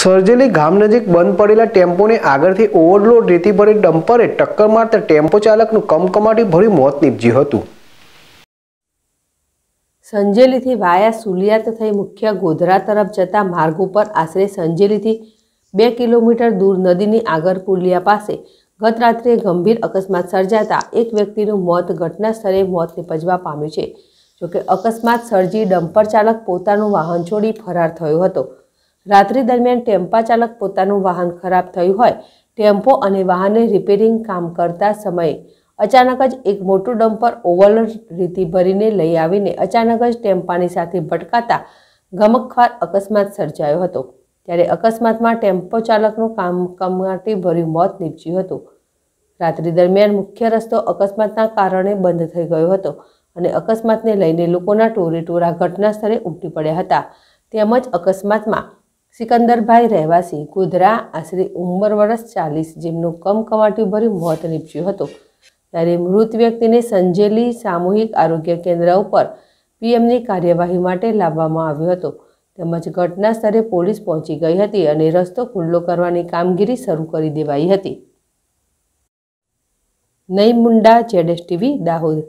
સર્જેલી ગામ નજીક બંધ પડેલા ટેમ્પોને આગળથી ઓવરલોડ રેતી ભરી ડમ્પરે ટક્કર મારતા ટેમ્પો ચાલકનું કમકમાટી ભરી મોત નીપજ્યું હતું સંજેલીથી વાયા સુલિયાત થઈ મુખ્ય ગોધરા તરફ જતા માર્ગ ઉપર આશરે સંજેલીથી બે કિલોમીટર દૂર નદીની આગરપુલિયા પાસે ગત રાત્રે ગંભીર અકસ્માત સર્જાતા એક વ્યક્તિનું મોત ઘટના સ્થળે મોત નીપજવા પામ્યું છે જોકે અકસ્માત સર્જી ડમ્પર ચાલક પોતાનું વાહન છોડી ફરાર થયો હતો રાત્રિ દરમિયાન ટેમ્પા ચાલક પોતાનું વાહન ખરાબ થયું હોય ટેમ્પો અને વાહનને રિપેરિંગ કામ કરતા સમયે અચાનક જ એક મોટું ડમ્પર ઓવરલોડ રીતે ભરીને લઈ આવીને અચાનક જ ટેમ્પાની સાથે ભટકાતા ગમકવાર અકસ્માત સર્જાયો હતો ત્યારે અકસ્માતમાં ટેમ્પો ચાલકનું કામ કમકાટી ભર્યું મોત નીપજ્યું હતું રાત્રિ દરમિયાન મુખ્ય રસ્તો અકસ્માતના કારણે બંધ થઈ ગયો હતો અને અકસ્માતને લઈને લોકોના ટોરે ટોરા ઘટના સ્થળે ઉમટી પડ્યા હતા તેમજ અકસ્માતમાં સિકંદરભાઈ રહેવાસી ગોધરા આશરે ઉંમર વર્ષ ચાલીસ જેમનું કમકમાટી ભર્યું મોત નીપજ્યું હતું ત્યારે મૃત વ્યક્તિને સંજેલી સામૂહિક આરોગ્ય કેન્દ્ર ઉપર પીએમની કાર્યવાહી માટે લાવવામાં આવ્યો હતો તેમજ ઘટના સ્થળે પોલીસ પહોંચી ગઈ હતી અને રસ્તો ખુલ્લો કરવાની કામગીરી શરૂ કરી દેવાઈ હતી નઈ મુંડા જેડેસ ટીવી દાહોદ